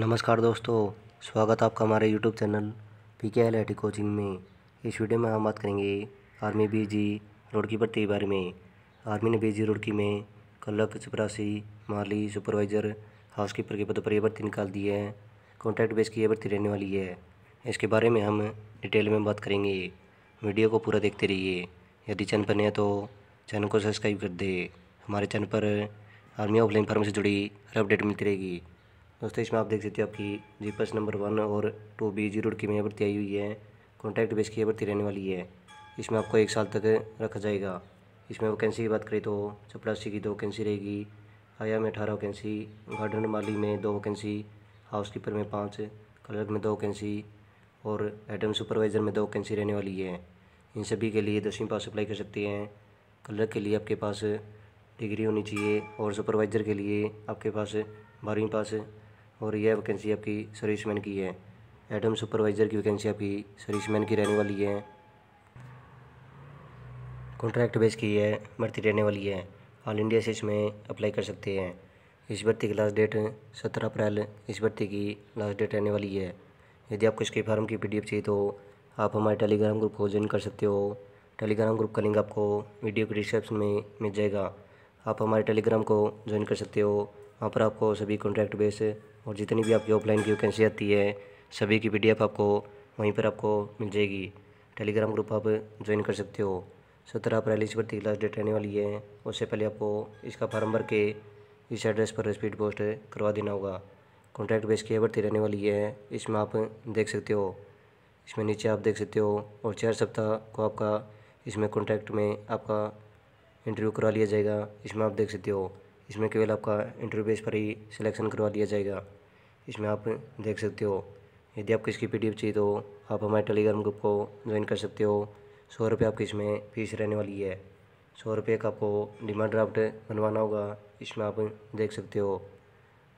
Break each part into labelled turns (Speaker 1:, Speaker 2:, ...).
Speaker 1: नमस्कार दोस्तों स्वागत आपका हमारे YouTube channel P K L coaching में इस वीडियो में हम बात करेंगे आर्मी बी जी रुड़की भर्ती के बारे में आर्मी ने बी जी रुड़की में कलक चपरासी माली सुपरवाइज़र हाउसकीपर के पद पर यह भर्ती निकाल दी है कॉन्ट्रैक्ट बेस की यह भर्ती रहने वाली है इसके बारे में हम डिटेल में बात करेंगे वीडियो को पूरा देखते रहिए यदि चैनल पर नहीं तो चैनल को सब्सक्राइब कर दे हमारे चैनल पर आर्मी ऑफलाइन फार्म से जुड़ी हर अपडेट मिलती रहेगी दोस्तों इसमें आप देख सकते हो आपकी जीपस नंबर वन और टू बी जीरो की में भर्ती आई हुई है कॉन्ट्रैक्ट बेस की भर्ती रहने वाली है इसमें आपको एक साल तक रखा जाएगा इसमें वैकेंसी की बात करें तो चपरासी की दो वैकेंसी रहेगी आया में अठारह वैकेंसी गार्डन माली में दो वैकेंसी हाउस कीपर में पाँच क्लर्क में दो वैकेंसी और एटम सुपरवाइज़र में दो वैकेंसी रहने वाली है इन सभी के लिए दसवीं पास अप्लाई कर सकते हैं क्लर्क के लिए आपके पास डिग्री होनी चाहिए और सुपरवाइज़र के लिए आपके पास बारहवीं पास और यह वैकेंसी आपकी सर्विसमैन की है एडम सुपरवाइज़र की वैकेंसी आपकी सर्विसमैन की रहने वाली है कॉन्ट्रैक्ट बेस की है भर्ती रहने वाली है ऑल इंडिया से इसमें अप्लाई कर सकते हैं इस भर्ती की लास्ट डेट सत्रह अप्रैल इस भर्ती की लास्ट डेट रहने वाली है यदि आपको इसके फार्म की पी चाहिए तो आप हमारे टेलीग्राम ग्रुप को ज्वाइन कर सकते हो टेलीग्राम ग्रुप का लिंक आपको वीडियो के डिस्क्रिप्शन में मिल जाएगा आप हमारे टेलीग्राम को ज्वाइन कर सकते हो वहाँ पर आपको सभी कॉन्ट्रैक्ट बेस और जितनी भी आपकी ऑफलाइन की वैकेंसी आती है सभी की पीडीएफ आपको वहीं पर आपको मिल जाएगी टेलीग्राम ग्रुप आप ज्वाइन कर सकते हो सत्रह अप्रैल इस भर्ती लास्ट डेट रहने वाली है उससे पहले आपको इसका फार्म भर के इस एड्रेस पर स्पीड पोस्ट करवा देना होगा कॉन्ट्रैक्ट बेस की भर्ती रहने वाली है इसमें आप देख सकते हो इसमें नीचे आप देख सकते हो और चार सप्ताह को आपका इसमें कॉन्ट्रैक्ट में आपका इंटरव्यू करवा लिया जाएगा इसमें आप देख सकते हो इसमें केवल आपका इंटरव्यू बेस पर ही सिलेक्शन करवा दिया जाएगा इसमें आप देख सकते हो यदि आपको इसकी पी चाहिए तो आप हमारे टेलीग्राम ग्रुप को ज्वाइन कर सकते हो सौ रुपये आपकी इसमें फीस रहने वाली है सौ रुपये का आपको डिमांड ड्राफ्ट बनवाना होगा इसमें आप देख सकते हो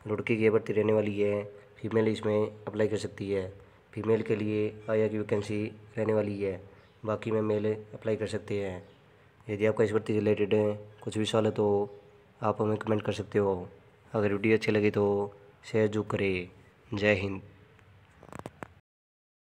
Speaker 1: लड़की की भर्ती रहने वाली है फीमेल इसमें अप्लाई कर सकती है फीमेल के लिए आया की वैकेंसी रहने वाली है बाकी में मेल अप्लाई कर सकते हैं यदि आपका इस भर्ती रिलेटेड कुछ भी सवाल है तो आप हमें कमेंट कर सकते हो अगर वीडियो अच्छी लगी तो शेयर जो करें जय हिंद